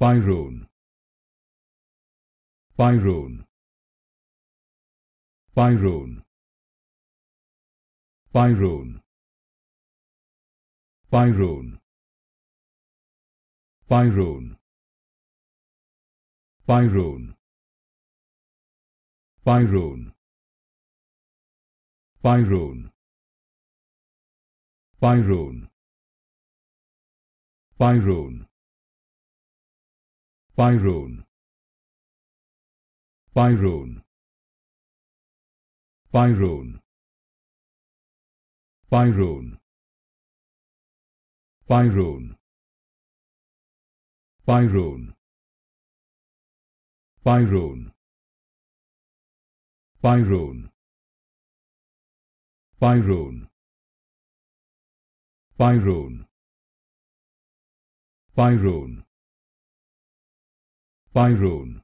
Byron Byron Byron Byron Byron Byron Byron Byron Byron Byron Byron Byron Byron Byron Byron Byron Byron Byron Byron Byron Byron Byron Byron